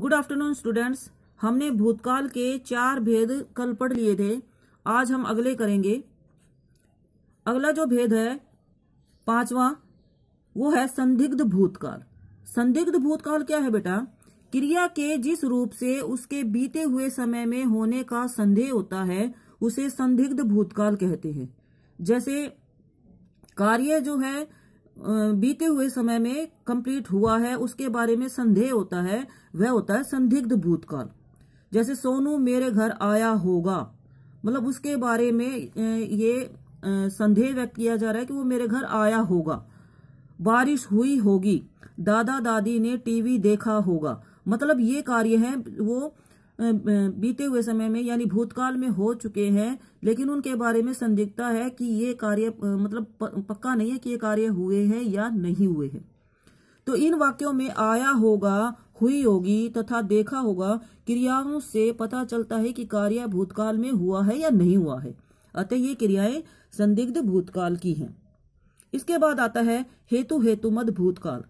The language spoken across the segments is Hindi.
गुड आफ्टरनून स्टूडेंट्स हमने भूतकाल के चार भेद कल पढ़ लिए थे आज हम अगले करेंगे अगला जो भेद है पांचवा वो है संदिग्ध भूतकाल संदिग्ध भूतकाल क्या है बेटा क्रिया के जिस रूप से उसके बीते हुए समय में होने का संदेह होता है उसे संदिग्ध भूतकाल कहते हैं जैसे कार्य जो है बीते हुए समय में कंप्लीट हुआ है उसके बारे में संदेह होता है वह होता है संदिग्ध भूतकाल जैसे सोनू मेरे घर आया होगा मतलब उसके बारे में ये संदेह व्यक्त किया जा रहा है कि वो मेरे घर आया होगा बारिश हुई होगी दादा दादी ने टीवी देखा होगा मतलब ये कार्य है वो बीते हुए समय में यानी भूतकाल में हो चुके हैं लेकिन उनके बारे में संदिग्धता है कि ये कार्य मतलब पक्का नहीं है कि ये कार्य हुए हैं या नहीं हुए हैं तो इन वाक्यों में आया होगा हुई होगी तथा देखा होगा क्रियाओं से पता चलता है कि कार्य भूतकाल में हुआ है या नहीं हुआ है अतः ये क्रियाएं संदिग्ध भूतकाल की हैं इसके बाद आता है हेतु हेतु मद भूतकाल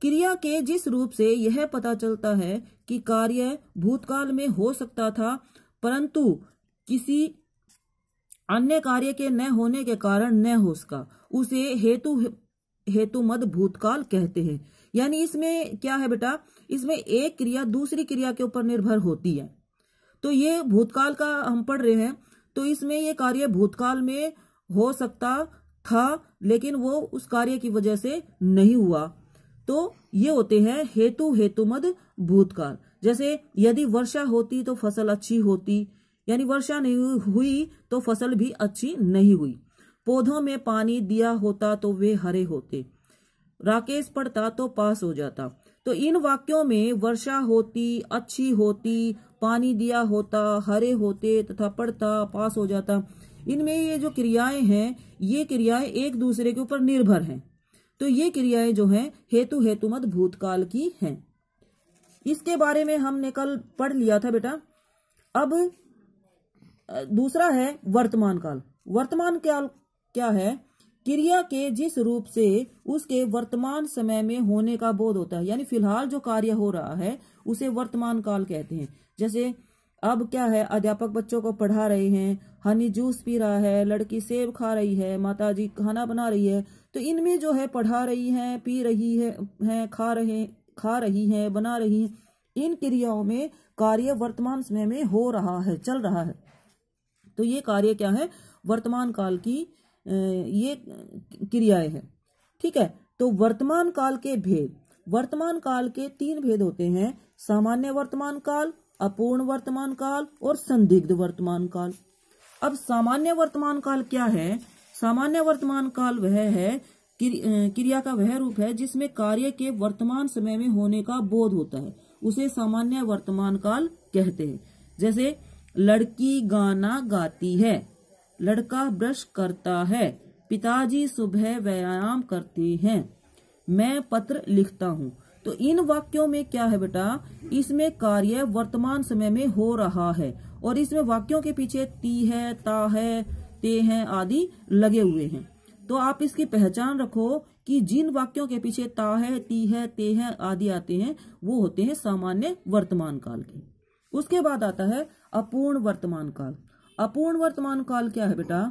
क्रिया के जिस रूप से यह पता चलता है कि कार्य भूतकाल में हो सकता था परंतु किसी अन्य कार्य के न होने के कारण न हो सका उसे हेतु हेतु मद भूतकाल कहते हैं यानी इसमें क्या है बेटा इसमें एक क्रिया दूसरी क्रिया के ऊपर निर्भर होती है तो ये भूतकाल का हम पढ़ रहे हैं तो इसमें ये कार्य भूतकाल में हो सकता था लेकिन वो उस कार्य की वजह से नहीं हुआ तो ये होते हैं हेतु हेतुमद भूतकाल जैसे यदि वर्षा होती तो फसल अच्छी होती यानी वर्षा नहीं हुई तो फसल भी अच्छी नहीं हुई पौधों में पानी दिया होता तो वे हरे होते राकेश पढ़ता तो पास हो जाता तो इन वाक्यों में वर्षा होती अच्छी होती पानी दिया होता हरे होते तथा पढ़ता पास हो जाता इनमें ये जो क्रियाएं हैं ये क्रियाएं एक दूसरे के ऊपर निर्भर हैं तो ये क्रियाएं जो हैं हेतु हेतुमत भूतकाल की हैं इसके बारे में हमने कल पढ़ लिया था बेटा अब दूसरा है वर्तमान काल वर्तमान काल क्या है क्रिया के जिस रूप से उसके वर्तमान समय में होने का बोध होता है यानी फिलहाल जो कार्य हो रहा है उसे वर्तमान काल कहते हैं जैसे अब क्या है अध्यापक बच्चों को पढ़ा रहे हैं हनी जूस पी रहा है लड़की सेब खा रही है माता जी खाना बना रही है तो इनमें जो है पढ़ा रही है पी रही है, है खा रहे खा रही है बना रही है इन क्रियाओं में कार्य वर्तमान समय में हो रहा है चल रहा है तो ये कार्य क्या है वर्तमान काल की ये क्रियाएं हैं ठीक है तो वर्तमान काल के भेद वर्तमान काल के तीन भेद होते हैं सामान्य वर्तमान काल अपूर्ण वर्तमान काल और संदिग्ध वर्तमान काल अब सामान्य वर्तमान काल क्या है सामान्य वर्तमान काल वह है क्रिया का वह रूप है जिसमें कार्य के वर्तमान समय में होने का बोध होता है उसे सामान्य वर्तमान काल कहते हैं जैसे लड़की गाना गाती है लड़का ब्रश करता है पिताजी सुबह व्यायाम करते हैं मैं पत्र लिखता हूँ तो इन वाक्यों में क्या है बेटा इसमें कार्य वर्तमान समय में हो रहा है और इसमें वाक्यों के पीछे ती है ता है ते है आदि लगे हुए हैं तो आप इसकी पहचान रखो कि जिन वाक्यों के पीछे ता है ती है ते है आदि आते हैं वो होते हैं सामान्य वर्तमान काल के उसके बाद आता है अपूर्ण वर्तमान काल अपूर्ण वर्तमान काल क्या है बेटा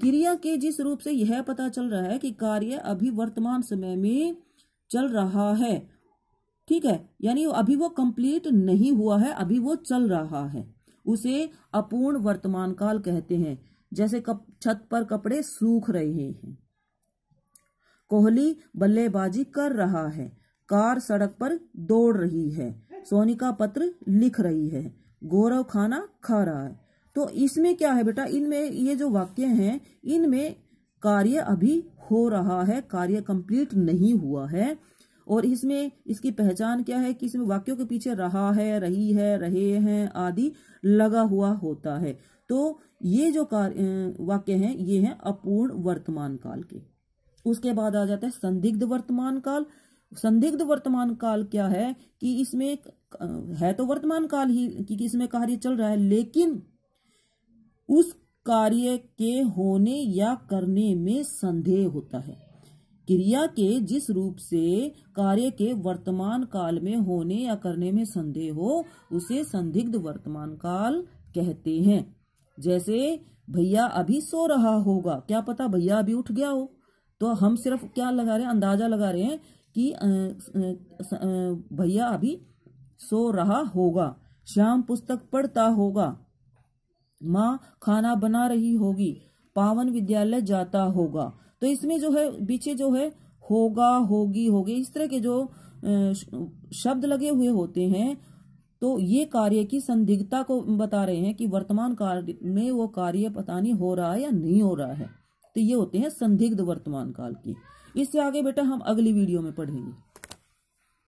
क्रिया के जिस रूप से यह पता चल रहा है कि कार्य अभी वर्तमान समय में चल रहा है ठीक है यानी अभी वो कंप्लीट नहीं हुआ है अभी वो चल रहा है उसे अपूर्ण वर्तमान काल कहते हैं जैसे कप, छत पर कपड़े सूख रहे हैं कोहली बल्लेबाजी कर रहा है कार सड़क पर दौड़ रही है सोनिका पत्र लिख रही है गौरव खाना खा रहा है तो इसमें क्या है बेटा इनमें ये जो वाक्य हैं इनमें कार्य अभी हो रहा है कार्य कंप्लीट नहीं हुआ है और इसमें इसकी पहचान क्या है कि इसमें वाक्यों के पीछे रहा है रही है रहे हैं आदि लगा हुआ होता है तो ये जो कार्य वाक्य हैं ये हैं अपूर्ण वर्तमान काल के उसके बाद आ जाता है संदिग्ध वर्तमान काल संदिग्ध वर्तमान काल क्या है कि इसमें है तो वर्तमान काल ही कि इसमें कार्य चल रहा है लेकिन उस कार्य के होने या करने में संदेह होता है क्रिया के जिस रूप से कार्य के वर्तमान काल में होने या करने में संदेह हो उसे संदिग्ध वर्तमान काल कहते हैं जैसे भैया अभी सो रहा होगा क्या पता भैया अभी उठ गया हो तो हम सिर्फ क्या लगा रहे हैं अंदाजा लगा रहे हैं कि भैया अभी सो रहा होगा श्याम पुस्तक पढ़ता होगा माँ खाना बना रही होगी पावन विद्यालय जाता होगा तो इसमें जो है पीछे जो है होगा होगी होगी इस तरह के जो शब्द लगे हुए होते हैं तो ये कार्य की संदिग्धता को बता रहे हैं कि वर्तमान काल में वो कार्य पता नहीं हो रहा है या नहीं हो रहा है तो ये होते हैं संदिग्ध वर्तमान काल की इससे आगे बेटा हम अगली वीडियो में पढ़ेंगे